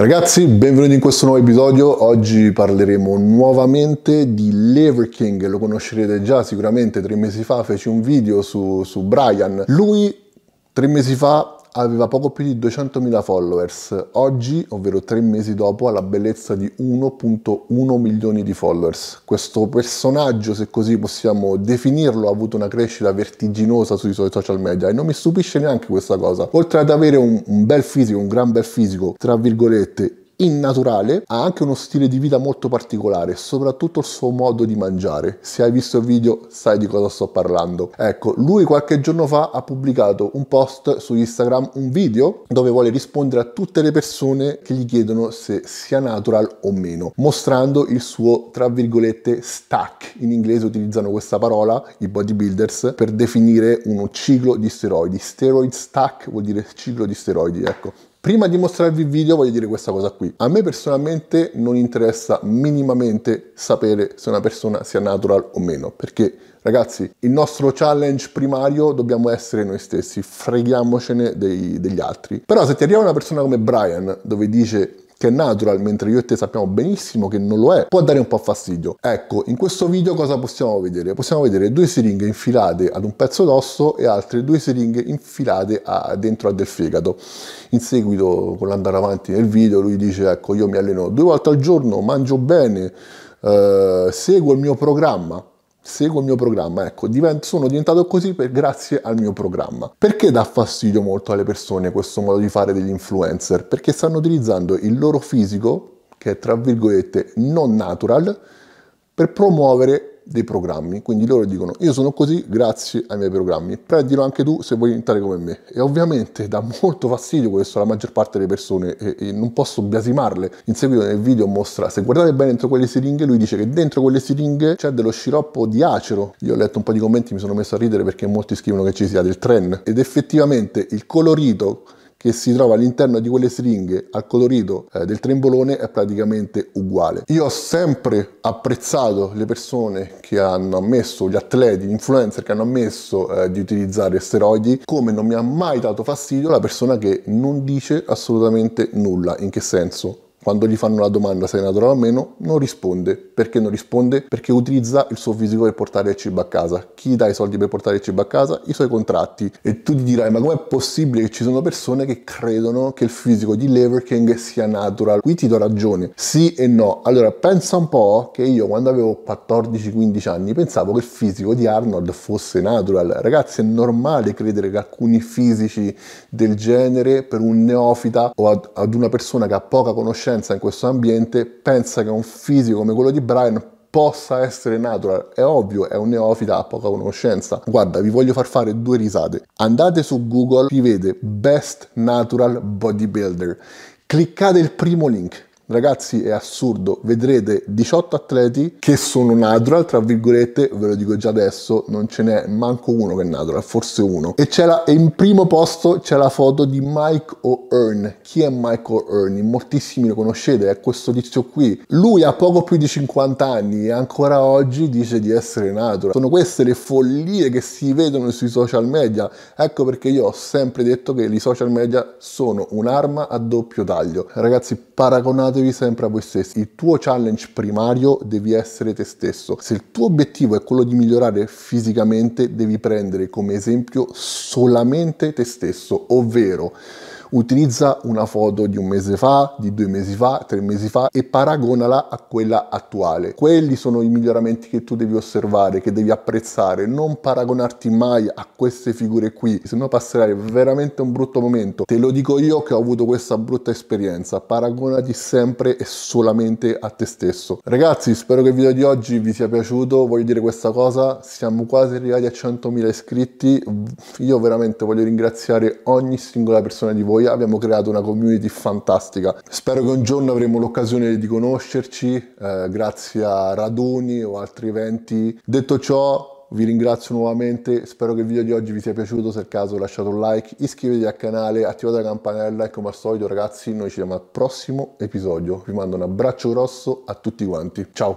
Ragazzi, benvenuti in questo nuovo episodio. Oggi parleremo nuovamente di Lever King. Lo conoscerete già sicuramente. Tre mesi fa feci un video su, su Brian. Lui, tre mesi fa, aveva poco più di 200.000 followers, oggi, ovvero tre mesi dopo, ha la bellezza di 1.1 milioni di followers. Questo personaggio, se così possiamo definirlo, ha avuto una crescita vertiginosa sui suoi social media e non mi stupisce neanche questa cosa. Oltre ad avere un, un bel fisico, un gran bel fisico, tra virgolette, innaturale, ha anche uno stile di vita molto particolare, soprattutto il suo modo di mangiare. Se hai visto il video sai di cosa sto parlando. Ecco, lui qualche giorno fa ha pubblicato un post su Instagram, un video dove vuole rispondere a tutte le persone che gli chiedono se sia natural o meno, mostrando il suo, tra virgolette, stack. In inglese utilizzano questa parola, i bodybuilders, per definire uno ciclo di steroidi. Steroid stack vuol dire ciclo di steroidi, ecco. Prima di mostrarvi il video voglio dire questa cosa qui. A me personalmente non interessa minimamente sapere se una persona sia natural o meno, perché ragazzi il nostro challenge primario dobbiamo essere noi stessi, freghiamocene dei, degli altri. Però se ti arriva una persona come Brian dove dice che è natural, mentre io e te sappiamo benissimo che non lo è, può dare un po' fastidio. Ecco, in questo video cosa possiamo vedere? Possiamo vedere due siringhe infilate ad un pezzo d'osso e altre due siringhe infilate a, dentro al del fegato. In seguito, con l'andare avanti nel video, lui dice, ecco, io mi alleno due volte al giorno, mangio bene, eh, seguo il mio programma seguo il mio programma, ecco, divento, sono diventato così per, grazie al mio programma. Perché dà fastidio molto alle persone questo modo di fare degli influencer? Perché stanno utilizzando il loro fisico, che è tra virgolette non natural, per promuovere dei programmi, quindi loro dicono io sono così grazie ai miei programmi, prendilo anche tu se vuoi diventare come me. E ovviamente dà molto fastidio questo alla maggior parte delle persone e, e non posso biasimarle. In seguito nel video mostra, se guardate bene dentro quelle siringhe, lui dice che dentro quelle siringhe c'è dello sciroppo di acero. Io ho letto un po' di commenti, mi sono messo a ridere perché molti scrivono che ci sia del tren ed effettivamente il colorito che si trova all'interno di quelle stringhe al colorito eh, del trembolone è praticamente uguale. Io ho sempre apprezzato le persone che hanno ammesso, gli atleti, gli influencer che hanno ammesso eh, di utilizzare steroidi, come non mi ha mai dato fastidio la persona che non dice assolutamente nulla. In che senso? Quando gli fanno la domanda se è naturale o meno, non risponde. Perché non risponde? Perché utilizza il suo fisico per portare il cibo a casa. Chi dà i soldi per portare il cibo a casa? I suoi contratti. E tu ti dirai, ma com'è possibile che ci sono persone che credono che il fisico di Lever King sia natural? Qui ti do ragione. Sì e no. Allora, pensa un po' che io quando avevo 14-15 anni pensavo che il fisico di Arnold fosse natural. Ragazzi, è normale credere che alcuni fisici del genere per un neofita o ad, ad una persona che ha poca conoscenza presenza in questo ambiente pensa che un fisico come quello di Brian possa essere natural. È ovvio, è un neofita, ha poca conoscenza. Guarda, vi voglio far fare due risate. Andate su Google, vi vede Best Natural Bodybuilder. Cliccate il primo link Ragazzi è assurdo, vedrete 18 atleti che sono natural, tra virgolette, ve lo dico già adesso, non ce n'è manco uno che è natural, forse uno. E, la, in primo posto c'è la foto di Mike O'Earn. Chi è Mike O'Earn? Moltissimi lo conoscete, è questo tizio qui. Lui ha poco più di 50 anni e ancora oggi dice di essere natural. Sono queste le follie che si vedono sui social media. Ecco perché io ho sempre detto che i social media sono un'arma a doppio taglio. Ragazzi, paragonate Guardatevi sempre a voi stessi. Il tuo challenge primario devi essere te stesso. Se il tuo obiettivo è quello di migliorare fisicamente, devi prendere come esempio solamente te stesso, ovvero utilizza una foto di un mese fa, di due mesi fa, tre mesi fa e paragonala a quella attuale. Quelli sono i miglioramenti che tu devi osservare, che devi apprezzare, non paragonarti mai a queste figure qui, se no passerai veramente un brutto momento. Te lo dico io che ho avuto questa brutta esperienza, paragonati sempre e solamente a te stesso. Ragazzi, spero che il video di oggi vi sia piaciuto, voglio dire questa cosa, siamo quasi arrivati a 100.000 iscritti, io veramente voglio ringraziare ogni singola persona di voi Pistoia, abbiamo creato una community fantastica. Spero che un giorno avremo l'occasione di conoscerci, eh, grazie a raduni o altri eventi. Detto ciò, vi ringrazio nuovamente, spero che il video di oggi vi sia piaciuto, se è il caso lasciate un like, iscrivetevi al canale, attivate la campanella e come al solito ragazzi noi ci vediamo al prossimo episodio. Vi mando un abbraccio grosso a tutti quanti, ciao!